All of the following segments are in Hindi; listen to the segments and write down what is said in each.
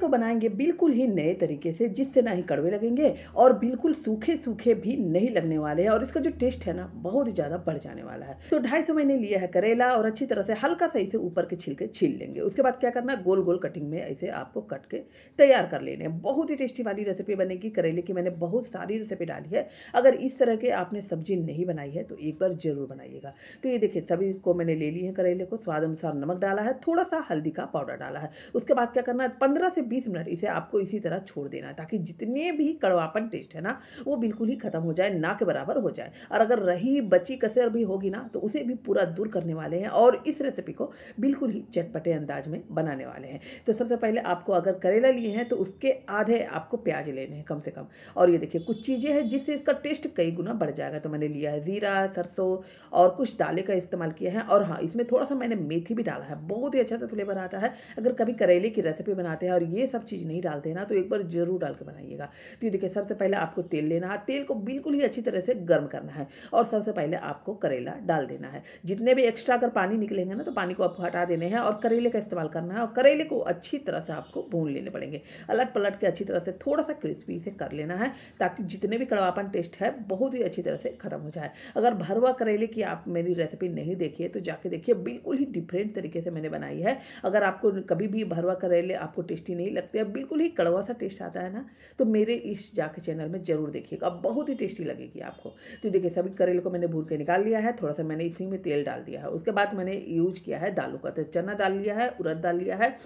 को बनाएंगे बिल्कुल ही नए तरीके से जिससे ना ही कड़वे लगेंगे और बिल्कुल सूखे सूखे भी नहीं लगने वाले हैं और इसका जो टेस्ट है ना बहुत ही ज़्यादा बढ़ जाने वाला है तो ढाई सौ मैंने लिया है करेला और अच्छी तरह से हल्का सा इसे ऊपर के छिलके छील लेंगे उसके बाद क्या करना गोल गोल कटिंग में इसे आपको कट के तैयार कर लेने बहुत ही टेस्टी वाली रेसिपी बनेगी करेले की मैंने बहुत सारी रेसिपी डाली है अगर इस तरह के आपने सब्जी नहीं बनाई है तो एक बार ज़रूर बनाइएगा तो ये देखिए सभी को मैंने ले ली है करेले को स्वाद अनुसार नमक डाला है थोड़ा सा हल्दी का पाउडर डाला है उसके बाद क्या करना है पंद्रह से बीस मिनट इसे आपको इसी तरह छोड़ देना है ताकि जितने भी कड़वापन टेस्ट है ना वो बिल्कुल ही खत्म हो जाए ना के बराबर हो जाए और अगर रही बची कसर भी होगी ना तो उसे भी पूरा दूर करने वाले हैं और इस रेसिपी को बिल्कुल ही चटपटे अंदाज में बनाने वाले हैं तो सबसे पहले आपको अगर करेला लिए हैं तो उसके आधे आपको प्याज लेने हैं कम से कम और ये देखिए कुछ चीज़ें हैं जिससे इसका टेस्ट कई गुना बढ़ जाएगा तो मैंने लिया है ज़ीरा सरसों और कुछ दालें का इस्तेमाल किया है और हाँ इसमें थोड़ा सा मैंने मेथी भी डाला है बहुत ही अच्छा सा फ्लेवर आता है अगर कभी करेले की रेसिपी बनाते हैं और ये ये सब चीज़ नहीं डालते हैं ना तो एक बार ज़रूर डाल के बनाइएगा तो ये देखिए सबसे पहले आपको तेल लेना है तेल को बिल्कुल ही अच्छी तरह से गर्म करना है और सबसे पहले आपको करेला डाल देना है जितने भी एक्स्ट्रा अगर पानी निकलेंगे ना तो पानी को आपको हटा देने हैं और करेले का इस्तेमाल करना है और करेले को अच्छी तरह से आपको भून लेने पड़ेंगे अलट पलट के अच्छी तरह से थोड़ा सा क्रिस्पी से कर लेना है ताकि जितने भी कड़वापन टेस्ट है बहुत ही अच्छी तरह से खत्म हो जाए अगर भरवा करेले की आप मेरी रेसिपी नहीं देखिए तो जाके देखिए बिल्कुल ही डिफरेंट तरीके से मैंने बनाई है अगर आपको कभी भी भरवा करेले आपको टेस्टी नहीं नहीं लगते अब बिल्कुल ही कड़वा सा टेस्ट आता है ना तो मेरे इस जाके चैनल में ज़रूर देखिएगा अब बहुत ही टेस्टी लगेगी आपको तो देखिए सभी करेले को मैंने भून के निकाल लिया है थोड़ा सा मैंने इसी में तेल डाल दिया है उसके बाद मैंने यूज किया है दालों का तो चना डाल लिया है उड़द डाल लिया है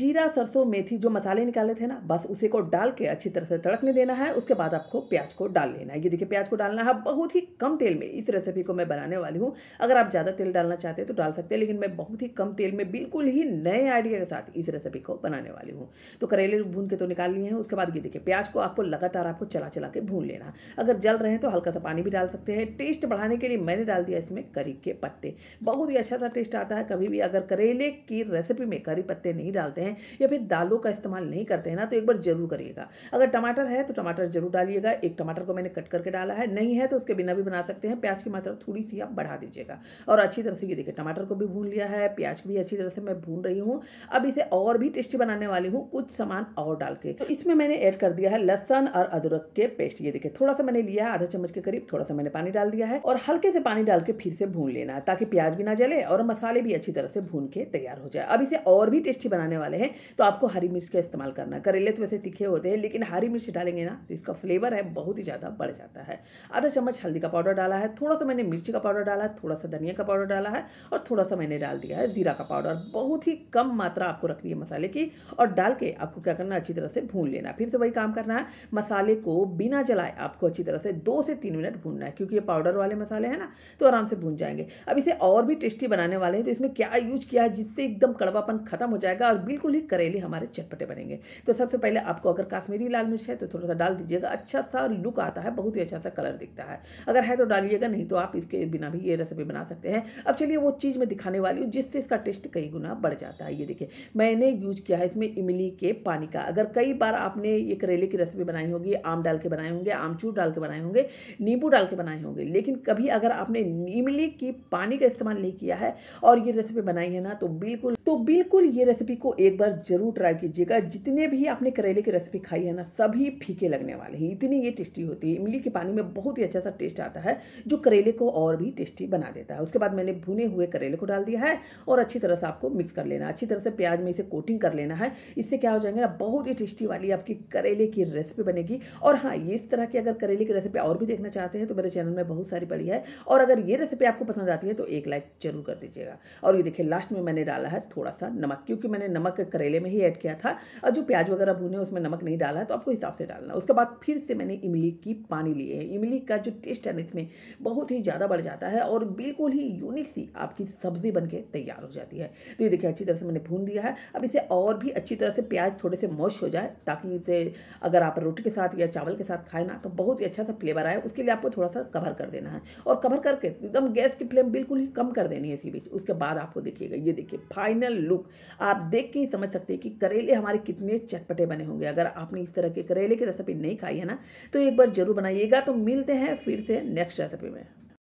जीरा सरसों मेथी जो मसाले निकाले थे ना बस उसी को डाल के अच्छी तरह से तड़कने देना है उसके बाद आपको प्याज को डाल लेना है ये देखिए प्याज को डालना है बहुत ही कम तेल में इस रेसिपी को मैं बनाने वाली हूँ अगर आप ज़्यादा तेल डालना चाहते हैं तो डाल सकते हैं लेकिन मैं बहुत ही कम तेल में बिल्कुल ही नए आइडिया के साथ इस रेसिपी को बनाने वाली हूँ तो करेले भून के तो निकाल लिए हैं उसके बाद ये देखिए प्याज को आपको लगातार आपको चला चला के भून लेना अगर जल रहे हैं तो हल्का सा पानी भी डाल सकते हैं टेस्ट बढ़ाने के लिए मैंने डाल दिया इसमें करी के पत्ते बहुत ही अच्छा सा टेस्ट आता है कभी भी अगर करेले की रेसिपी में करी पत्ते नहीं डालते हैं या फिर दालों का इस्तेमाल नहीं करते हैं ना तो एक बार ज़रूर करिएगा अगर टमाटर है तो टमाटर ज़रूर डालिएगा एक टमाटर को मैंने कट करके डाला है नहीं है तो उसके बिना भी बना सकते हैं प्याज की मात्रा थोड़ी सी आप बढ़ा दीजिएगा और अच्छी तरह से ये देखिए टमाटर को भी भून लिया है प्याज भी अच्छी तरह से मैं भून रही हूँ अब इसे और भी टेस्टी बनाने वाली हूँ कुछ सामान और डाल के तो इसमें मैंने ऐड कर दिया है लहसन और अदरक के पेस्ट ये देखिए थोड़ा सा मैंने लिया है आधा चम्मच के करीब थोड़ा सा मैंने पानी डाल दिया है और हल्के से पानी डाल के फिर से भून लेना है ताकि प्याज भी ना जले और मसाले भी अच्छी तरह से भून के तैयार हो जाए अब इसे और भी टेस्टी बनाने वाले मसाले हैं तो आपको हरी मिर्च का इस्तेमाल करना करेले तो वैसे तीखे होते हैं लेकिन हरी मिर्च डालेंगे ना तो इसका फ्लेवर है बहुत ही ज़्यादा बढ़ जाता है आधा चम्मच हल्दी का पाउडर डाला है थोड़ा सा मैंने मिर्ची का पाउडर डाला है थोड़ा सा धनिया का पाउडर डाला है और थोड़ा सा मैंने डाल दिया है जीरा का पाउडर बहुत ही कम मात्रा आपको रखनी है मसाले की और डाल के आपको क्या करना अच्छी तरह से भून लेना फिर से वही काम करना है मसाले को बिना जलाए आपको अच्छी तरह से दो से तीन मिनट भूनना है क्योंकि ये पाउडर वाले मसाले हैं ना तो आराम से भून जाएंगे अब इसे और भी टेस्टी बनाने वाले हैं तो इसमें क्या यूज किया है जिससे एकदम कड़वापन खत्म हो जाएगा और बिल्कुल बिल्कुल ही करेले हमारे चटपटे बनेंगे तो सबसे पहले आपको अगर काश्मीरी लाल मिर्च है तो थोड़ा सा डाल दीजिएगा अच्छा सा लुक आता है बहुत ही अच्छा सा कलर दिखता है अगर है तो डालिएगा नहीं तो आप इसके बिना भी ये रेसिपी बना सकते हैं अब चलिए वो चीज़ मैं दिखाने वाली हूँ जिससे इसका टेस्ट कई गुना बढ़ जाता है ये देखिए मैंने यूज किया है इसमें इमली के पानी का अगर कई बार आपने ये करेले की रेसिपी बनाई होगी आम डाल के बनाए होंगे आमचूर डाल के बनाए होंगे नींबू डाल के बनाए होंगे लेकिन कभी अगर आपने इमली की पानी का इस्तेमाल नहीं किया है और ये रेसिपी बनाई है ना तो बिल्कुल तो बिल्कुल ये रेसिपी को एक एक बार ज़रूर ट्राई कीजिएगा जितने भी आपने करेले की रेसिपी खाई है ना सभी फीके लगने वाले हैं इतनी ये टेस्टी होती है इमली के पानी में बहुत ही अच्छा सा टेस्ट आता है जो करेले को और भी टेस्टी बना देता है उसके बाद मैंने भुने हुए करेले को डाल दिया है और अच्छी तरह से आपको मिक्स कर लेना अच्छी तरह से प्याज में इसे कोटिंग कर लेना है इससे क्या हो जाएंगे ना बहुत ही टेस्टी वाली आपकी करेले की रेसिपी बनेगी और हाँ ये इस तरह की अगर करेले की रेसिपी और भी देखना चाहते हैं तो मेरे चैनल में बहुत सारी पड़ी है और अगर ये रेसिपी आपको पसंद आती है तो एक लाइक जरूर कर दीजिएगा और ये देखिए लास्ट में मैंने डाला है थोड़ा सा नमक क्योंकि मैंने नमक नमक करेले में ही ऐड किया था और जो प्याज वगैरह भूने उसमें नमक नहीं डाला है तो आपको हिसाब से डालना उसके बाद फिर से मैंने इमली की पानी लिए है इमली का जो टेस्ट है इसमें बहुत ही ज़्यादा बढ़ जाता है और बिल्कुल ही यूनिक सी आपकी सब्ज़ी बन तैयार हो जाती है तो ये देखिए अच्छी तरह से मैंने भून दिया है अब इसे और भी अच्छी तरह से प्याज थोड़े से मॉश हो जाए ताकि इसे अगर आप रोटी के साथ या चावल के साथ खाए ना तो बहुत ही अच्छा सा फ्लेवर आए उसके लिए आपको थोड़ा सा कवर कर देना है और कवर करके एकदम गैस की फ्लेम बिल्कुल ही कम कर देनी है इसी बीच उसके बाद आपको देखिएगा ये देखिए फाइनल लुक आप देख के ही समझ सकते हैं कि करेले हमारे कितने चटपटे बने होंगे अगर आपने इस तरह के करेले की रेसिपी नहीं खाई है ना तो एक बार जरूर बनाइएगा तो मिलते हैं फिर से नेक्स्ट रेसिपी में